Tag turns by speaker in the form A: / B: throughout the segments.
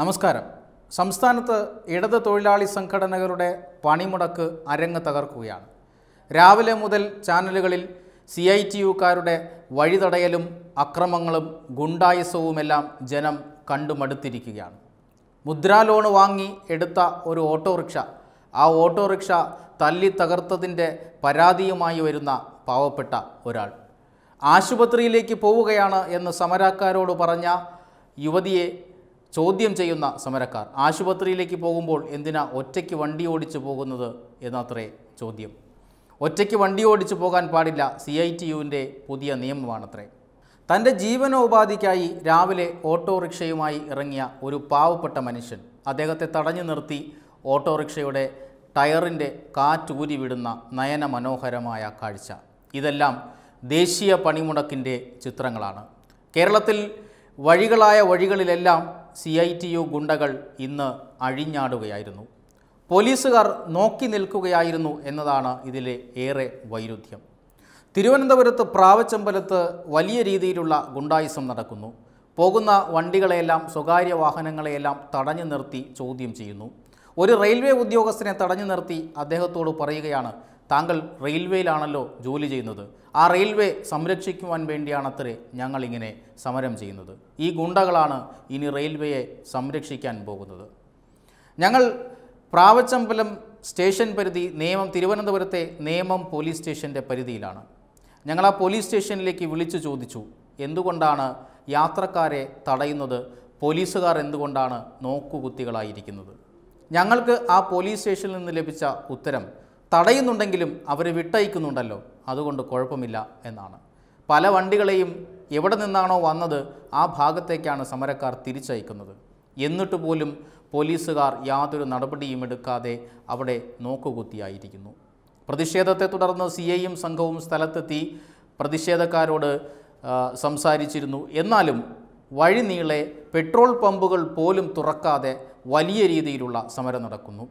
A: നമസ്കാരം സംസ്ഥാനത്ത് ഇടത് തൊഴിലാളി സംഘടനകളുടെ പണിമുടക്ക് അരങ്ങ് തകർക്കുകയാണ് രാവിലെ മുതൽ ചാനലുകളിൽ സി ഐ ടി യുക്കാരുടെ വഴിതടയലും അക്രമങ്ങളും ഗുണ്ടായുസവുമെല്ലാം ജനം കണ്ടുമടുത്തിരിക്കുകയാണ് മുദ്രാ ലോൺ വാങ്ങി എടുത്ത ഒരു ഓട്ടോറിക്ഷ ആ ഓട്ടോറിക്ഷ തല്ലി തകർത്തതിൻ്റെ പരാതിയുമായി വരുന്ന പാവപ്പെട്ട ഒരാൾ ആശുപത്രിയിലേക്ക് പോവുകയാണ് എന്ന് സമരക്കാരോട് പറഞ്ഞ യുവതിയെ ചോദ്യം ചെയ്യുന്ന സമരക്കാർ ആശുപത്രിയിലേക്ക് പോകുമ്പോൾ എന്തിനാ ഒറ്റയ്ക്ക് വണ്ടി ഓടിച്ചു പോകുന്നത് എന്നത്രേ ചോദ്യം ഒറ്റയ്ക്ക് വണ്ടി ഓടിച്ചു പോകാൻ പാടില്ല സി ഐ ടി യുവിൻ്റെ പുതിയ നിയമമാണത്രേ തൻ്റെ ജീവനോപാധിക്കായി രാവിലെ ഓട്ടോറിക്ഷയുമായി ഇറങ്ങിയ ഒരു പാവപ്പെട്ട മനുഷ്യൻ അദ്ദേഹത്തെ തടഞ്ഞു നിർത്തി ഓട്ടോറിക്ഷയുടെ ടയറിൻ്റെ കാറ്റൂരി വിടുന്ന നയന മനോഹരമായ കാഴ്ച ഇതെല്ലാം ദേശീയ പണിമുടക്കിൻ്റെ ചിത്രങ്ങളാണ് കേരളത്തിൽ വഴികളായ വഴികളിലെല്ലാം സി ഐ ടി യു ഗുണ്ടകൾ ഇന്ന് അഴിഞ്ഞാടുകയായിരുന്നു പോലീസുകാർ നോക്കി നിൽക്കുകയായിരുന്നു എന്നതാണ് ഇതിലെ ഏറെ വൈരുദ്ധ്യം തിരുവനന്തപുരത്ത് പ്രാവച്ചമ്പലത്ത് വലിയ രീതിയിലുള്ള ഗുണ്ടായിസം നടക്കുന്നു പോകുന്ന വണ്ടികളെയെല്ലാം സ്വകാര്യ വാഹനങ്ങളെയെല്ലാം തടഞ്ഞു നിർത്തി ചോദ്യം ചെയ്യുന്നു ഒരു റെയിൽവേ ഉദ്യോഗസ്ഥനെ തടഞ്ഞു നിർത്തി അദ്ദേഹത്തോട് പറയുകയാണ് താങ്കൾ റെയിൽവേയിലാണല്ലോ ജോലി ചെയ്യുന്നത് ആ റെയിൽവേ സംരക്ഷിക്കുവാൻ വേണ്ടിയാണത്രേ ഞങ്ങളിങ്ങനെ സമരം ചെയ്യുന്നത് ഈ ഗുണ്ടകളാണ് ഇനി റെയിൽവേയെ സംരക്ഷിക്കാൻ പോകുന്നത് ഞങ്ങൾ പ്രാവച്ചമ്പലം സ്റ്റേഷൻ പരിധി നിയമം തിരുവനന്തപുരത്തെ നിയമം പോലീസ് സ്റ്റേഷൻ്റെ പരിധിയിലാണ് ഞങ്ങൾ ആ പോലീസ് സ്റ്റേഷനിലേക്ക് വിളിച്ചു ചോദിച്ചു എന്തുകൊണ്ടാണ് യാത്രക്കാരെ തടയുന്നത് പോലീസുകാർ എന്തുകൊണ്ടാണ് നോക്കുകുത്തികളായിരിക്കുന്നത് ഞങ്ങൾക്ക് ആ പോലീസ് സ്റ്റേഷനിൽ നിന്ന് ലഭിച്ച ഉത്തരം തടയുന്നുണ്ടെങ്കിലും അവർ വിട്ടയക്കുന്നുണ്ടല്ലോ അതുകൊണ്ട് കുഴപ്പമില്ല എന്നാണ് പല വണ്ടികളെയും എവിടെ നിന്നാണോ വന്നത് ആ ഭാഗത്തേക്കാണ് സമരക്കാർ തിരിച്ചയക്കുന്നത് എന്നിട്ട് പോലും പോലീസുകാർ യാതൊരു നടപടിയും എടുക്കാതെ അവിടെ നോക്കുകുത്തിയായിരിക്കുന്നു പ്രതിഷേധത്തെ തുടർന്ന് സി ഐയും സംഘവും സ്ഥലത്തെത്തി പ്രതിഷേധക്കാരോട് സംസാരിച്ചിരുന്നു എന്നാലും വഴി നീളെ പെട്രോൾ പമ്പുകൾ പോലും തുറക്കാതെ വലിയ രീതിയിലുള്ള സമരം നടക്കുന്നു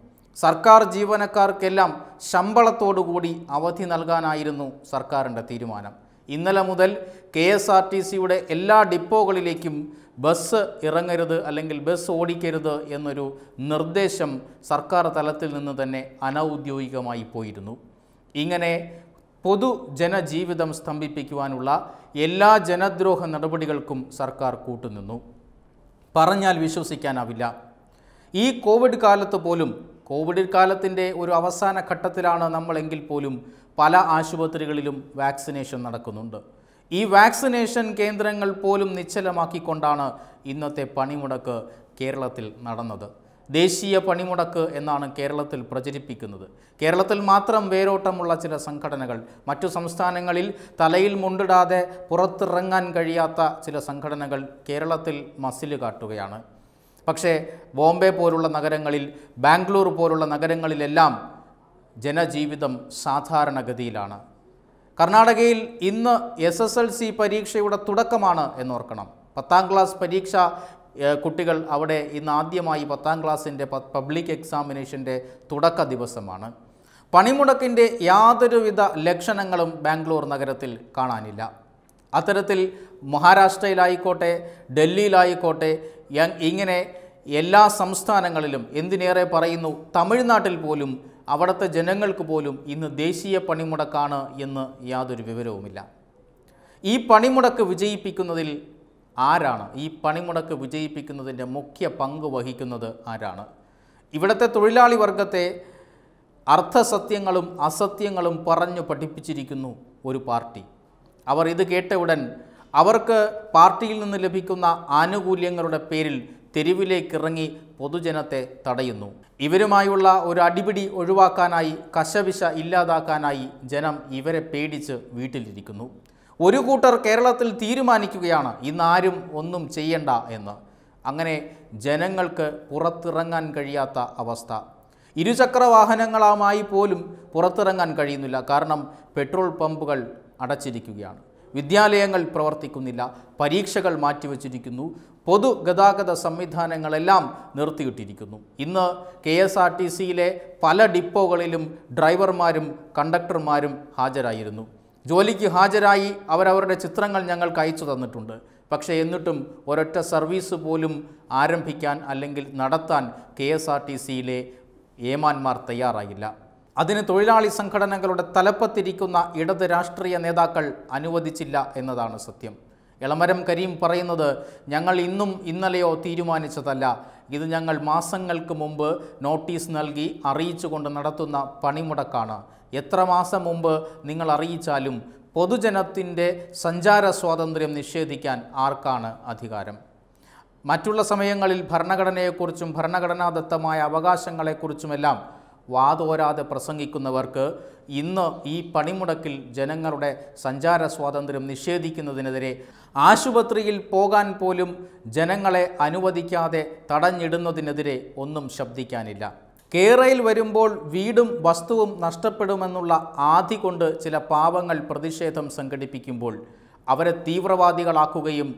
A: സർക്കാർ ജീവനക്കാർക്കെല്ലാം ശമ്പളത്തോടുകൂടി അവധി നൽകാനായിരുന്നു സർക്കാരിൻ്റെ തീരുമാനം ഇന്നലെ മുതൽ കെ എസ് ആർ ടി സിയുടെ എല്ലാ ഡിപ്പോകളിലേക്കും ബസ് ഇറങ്ങരുത് അല്ലെങ്കിൽ ബസ് ഓടിക്കരുത് എന്നൊരു നിർദ്ദേശം സർക്കാർ തലത്തിൽ നിന്ന് തന്നെ അനൗദ്യോഗികമായി പോയിരുന്നു ഇങ്ങനെ പൊതുജനജീവിതം സ്തംഭിപ്പിക്കുവാനുള്ള എല്ലാ ജനദ്രോഹ നടപടികൾക്കും സർക്കാർ കൂട്ടുനിന്നു പറഞ്ഞാൽ വിശ്വസിക്കാനാവില്ല ഈ കോവിഡ് കാലത്ത് പോലും കോവിഡ് കാലത്തിൻ്റെ ഒരു അവസാന ഘട്ടത്തിലാണ് നമ്മളെങ്കിൽ പോലും പല ആശുപത്രികളിലും വാക്സിനേഷൻ നടക്കുന്നുണ്ട് ഈ വാക്സിനേഷൻ കേന്ദ്രങ്ങൾ പോലും നിശ്ചലമാക്കിക്കൊണ്ടാണ് ഇന്നത്തെ പണിമുടക്ക് കേരളത്തിൽ നടന്നത് ദേശീയ പണിമുടക്ക് എന്നാണ് കേരളത്തിൽ പ്രചരിപ്പിക്കുന്നത് കേരളത്തിൽ മാത്രം വേരോട്ടമുള്ള ചില സംഘടനകൾ മറ്റു സംസ്ഥാനങ്ങളിൽ തലയിൽ മുണ്ടിടാതെ പുറത്തിറങ്ങാൻ കഴിയാത്ത ചില സംഘടനകൾ കേരളത്തിൽ മസില് കാട്ടുകയാണ് പക്ഷേ ബോംബെ പോലുള്ള നഗരങ്ങളിൽ ബാംഗ്ലൂർ പോലുള്ള നഗരങ്ങളിലെല്ലാം ജനജീവിതം സാധാരണഗതിയിലാണ് കർണാടകയിൽ ഇന്ന് എസ് എസ് എൽ സി പരീക്ഷയുടെ തുടക്കമാണ് എന്നോർക്കണം പത്താം ക്ലാസ് പരീക്ഷ കുട്ടികൾ അവിടെ ഇന്ന് ആദ്യമായി പത്താം ക്ലാസ്സിൻ്റെ പബ്ലിക് എക്സാമിനേഷൻ്റെ തുടക്ക ദിവസമാണ് പണിമുടക്കിൻ്റെ യാതൊരുവിധ ലക്ഷണങ്ങളും ബാംഗ്ലൂർ നഗരത്തിൽ കാണാനില്ല അത്തരത്തിൽ മഹാരാഷ്ട്രയിലായിക്കോട്ടെ ഡൽഹിയിലായിക്കോട്ടെ ഇങ്ങനെ എല്ലാ സംസ്ഥാനങ്ങളിലും എന്തിനേറെ പറയുന്നു തമിഴ്നാട്ടിൽ പോലും അവിടുത്തെ ജനങ്ങൾക്ക് പോലും ഇന്ന് ദേശീയ പണിമുടക്കാണ് എന്ന് യാതൊരു വിവരവുമില്ല ഈ പണിമുടക്ക് വിജയിപ്പിക്കുന്നതിൽ ആരാണ് ഈ പണിമുടക്ക് വിജയിപ്പിക്കുന്നതിൻ്റെ മുഖ്യ പങ്ക് വഹിക്കുന്നത് ആരാണ് ഇവിടുത്തെ തൊഴിലാളി വർഗത്തെ അർത്ഥസത്യങ്ങളും അസത്യങ്ങളും പറഞ്ഞു പഠിപ്പിച്ചിരിക്കുന്നു ഒരു പാർട്ടി അവർ ഇത് കേട്ട ഉടൻ അവർക്ക് പാർട്ടിയിൽ നിന്ന് ലഭിക്കുന്ന ആനുകൂല്യങ്ങളുടെ പേരിൽ തെരുവിലേക്കിറങ്ങി പൊതുജനത്തെ തടയുന്നു ഇവരുമായുള്ള ഒരു അടിപിടി ഒഴിവാക്കാനായി കശവിശ ഇല്ലാതാക്കാനായി ജനം ഇവരെ പേടിച്ച് വീട്ടിലിരിക്കുന്നു ഒരു കൂട്ടർ കേരളത്തിൽ തീരുമാനിക്കുകയാണ് ഇന്നാരും ഒന്നും ചെയ്യണ്ട എന്ന് അങ്ങനെ ജനങ്ങൾക്ക് പുറത്തിറങ്ങാൻ കഴിയാത്ത അവസ്ഥ വാഹനങ്ങളുമായി പോലും പുറത്തിറങ്ങാൻ കഴിയുന്നില്ല കാരണം പെട്രോൾ പമ്പുകൾ അടച്ചിരിക്കുകയാണ് വിദ്യാലയങ്ങൾ പ്രവർത്തിക്കുന്നില്ല പരീക്ഷകൾ മാറ്റിവെച്ചിരിക്കുന്നു പൊതുഗതാഗത സംവിധാനങ്ങളെല്ലാം നിർത്തിയിട്ടിരിക്കുന്നു ഇന്ന് കെ എസ് ആർ ടി സിയിലെ പല ഡിപ്പോകളിലും ഡ്രൈവർമാരും കണ്ടക്ടർമാരും ഹാജരായിരുന്നു ജോലിക്ക് ഹാജരായി അവരവരുടെ ചിത്രങ്ങൾ ഞങ്ങൾക്ക് അയച്ചു തന്നിട്ടുണ്ട് പക്ഷേ എന്നിട്ടും ഒരൊറ്റ സർവീസ് പോലും ആരംഭിക്കാൻ അല്ലെങ്കിൽ നടത്താൻ കെ എസ് ആർ ടി സിയിലെ ഏമാന്മാർ തയ്യാറായില്ല അതിന് തൊഴിലാളി സംഘടനകളുടെ തലപ്പത്തിരിക്കുന്ന ഇടത് രാഷ്ട്രീയ നേതാക്കൾ അനുവദിച്ചില്ല എന്നതാണ് സത്യം ഇളമരം കരീം പറയുന്നത് ഞങ്ങൾ ഇന്നും ഇന്നലെയോ തീരുമാനിച്ചതല്ല ഇത് ഞങ്ങൾ മാസങ്ങൾക്ക് മുമ്പ് നോട്ടീസ് നൽകി അറിയിച്ചുകൊണ്ട് നടത്തുന്ന പണിമുടക്കാണ് എത്ര മാസം മുമ്പ് നിങ്ങൾ അറിയിച്ചാലും പൊതുജനത്തിൻ്റെ സഞ്ചാര സ്വാതന്ത്ര്യം നിഷേധിക്കാൻ ആർക്കാണ് അധികാരം മറ്റുള്ള സമയങ്ങളിൽ ഭരണഘടനയെക്കുറിച്ചും ഭരണഘടനാദത്തമായ അവകാശങ്ങളെക്കുറിച്ചുമെല്ലാം വാതോരാതെ പ്രസംഗിക്കുന്നവർക്ക് ഇന്ന് ഈ പണിമുടക്കിൽ ജനങ്ങളുടെ സഞ്ചാര സ്വാതന്ത്ര്യം നിഷേധിക്കുന്നതിനെതിരെ ആശുപത്രിയിൽ പോകാൻ പോലും ജനങ്ങളെ അനുവദിക്കാതെ തടഞ്ഞിടുന്നതിനെതിരെ ഒന്നും ശബ്ദിക്കാനില്ല കേരയിൽ വരുമ്പോൾ വീടും വസ്തുവും നഷ്ടപ്പെടുമെന്നുള്ള ആധി കൊണ്ട് ചില പാവങ്ങൾ പ്രതിഷേധം സംഘടിപ്പിക്കുമ്പോൾ അവരെ തീവ്രവാദികളാക്കുകയും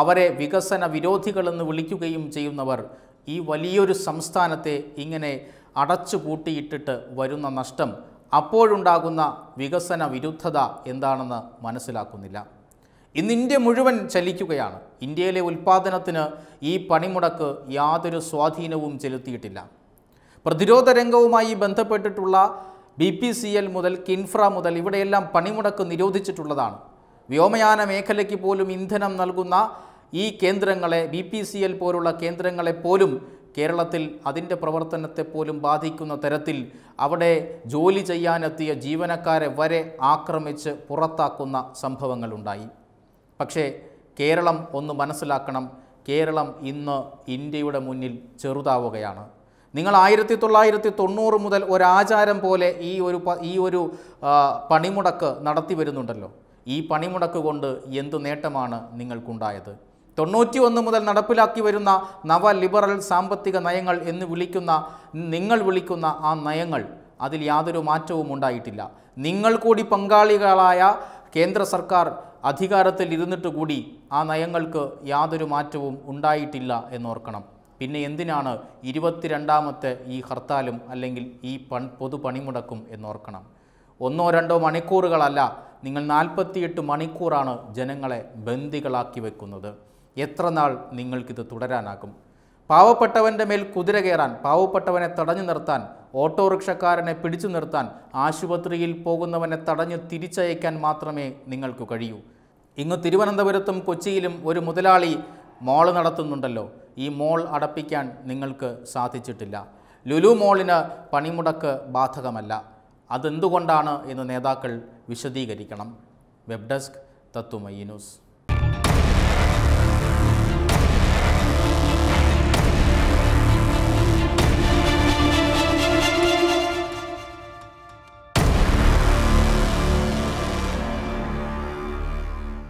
A: അവരെ വികസന വിരോധികളെന്ന് വിളിക്കുകയും ചെയ്യുന്നവർ ഈ വലിയൊരു സംസ്ഥാനത്തെ ഇങ്ങനെ അടച്ചുപൂട്ടിയിട്ടിട്ട് വരുന്ന നഷ്ടം അപ്പോഴുണ്ടാകുന്ന വികസന വിരുദ്ധത എന്താണെന്ന് മനസ്സിലാക്കുന്നില്ല ഇന്ന് ഇന്ത്യ മുഴുവൻ ചലിക്കുകയാണ് ഇന്ത്യയിലെ ഉൽപ്പാദനത്തിന് ഈ പണിമുടക്ക് യാതൊരു സ്വാധീനവും ചെലുത്തിയിട്ടില്ല പ്രതിരോധ രംഗവുമായി ബന്ധപ്പെട്ടിട്ടുള്ള ബി പി സി എൽ മുതൽ കിൻഫ്ര മുതൽ ഇവിടെയെല്ലാം പണിമുടക്ക് നിരോധിച്ചിട്ടുള്ളതാണ് വ്യോമയാന മേഖലയ്ക്ക് പോലും ഇന്ധനം നൽകുന്ന ഈ കേന്ദ്രങ്ങളെ ബി പി സി എൽ പോലുള്ള കേന്ദ്രങ്ങളെ പോലും കേരളത്തിൽ അതിൻ്റെ പ്രവർത്തനത്തെ പോലും ബാധിക്കുന്ന തരത്തിൽ അവിടെ ജോലി ചെയ്യാനെത്തിയ ജീവനക്കാരെ വരെ ആക്രമിച്ച് പുറത്താക്കുന്ന സംഭവങ്ങളുണ്ടായി പക്ഷേ കേരളം ഒന്ന് മനസ്സിലാക്കണം കേരളം ഇന്ന് ഇന്ത്യയുടെ മുന്നിൽ ചെറുതാവുകയാണ് നിങ്ങൾ ആയിരത്തി തൊള്ളായിരത്തി തൊണ്ണൂറ് മുതൽ ഒരാചാരം പോലെ ഈ ഒരു ഈ ഒരു പണിമുടക്ക് നടത്തി വരുന്നുണ്ടല്ലോ ഈ പണിമുടക്ക് കൊണ്ട് എന്ത് നേട്ടമാണ് നിങ്ങൾക്കുണ്ടായത് തൊണ്ണൂറ്റി ഒന്ന് മുതൽ നടപ്പിലാക്കി വരുന്ന നവ ലിബറൽ സാമ്പത്തിക നയങ്ങൾ എന്ന് വിളിക്കുന്ന നിങ്ങൾ വിളിക്കുന്ന ആ നയങ്ങൾ അതിൽ യാതൊരു മാറ്റവും ഉണ്ടായിട്ടില്ല നിങ്ങൾ കൂടി പങ്കാളികളായ കേന്ദ്ര സർക്കാർ അധികാരത്തിൽ ഇരുന്നിട്ട് കൂടി ആ നയങ്ങൾക്ക് യാതൊരു മാറ്റവും ഉണ്ടായിട്ടില്ല എന്നോർക്കണം പിന്നെ എന്തിനാണ് ഇരുപത്തിരണ്ടാമത്തെ ഈ ഹർത്താലും അല്ലെങ്കിൽ ഈ പൺ പൊതു പണിമുടക്കും എന്നോർക്കണം ഒന്നോ രണ്ടോ മണിക്കൂറുകളല്ല നിങ്ങൾ നാൽപ്പത്തിയെട്ട് മണിക്കൂറാണ് ജനങ്ങളെ ബന്ദികളാക്കി വെക്കുന്നത് എത്ര നാൾ നിങ്ങൾക്കിത് തുടരാനാകും പാവപ്പെട്ടവൻ്റെ മേൽ കുതിര കയറാൻ പാവപ്പെട്ടവനെ തടഞ്ഞു നിർത്താൻ ഓട്ടോറിക്ഷക്കാരനെ പിടിച്ചു നിർത്താൻ ആശുപത്രിയിൽ പോകുന്നവനെ തടഞ്ഞു തിരിച്ചയക്കാൻ മാത്രമേ നിങ്ങൾക്ക് കഴിയൂ ഇങ്ങ് തിരുവനന്തപുരത്തും കൊച്ചിയിലും ഒരു മുതലാളി മോൾ നടത്തുന്നുണ്ടല്ലോ ഈ മോൾ അടപ്പിക്കാൻ നിങ്ങൾക്ക് സാധിച്ചിട്ടില്ല ലുലു മോളിന് പണിമുടക്ക് ബാധകമല്ല അതെന്തുകൊണ്ടാണ് എന്ന് നേതാക്കൾ വിശദീകരിക്കണം വെബ് ഡെസ്ക് തത്തുമയി ന്യൂസ്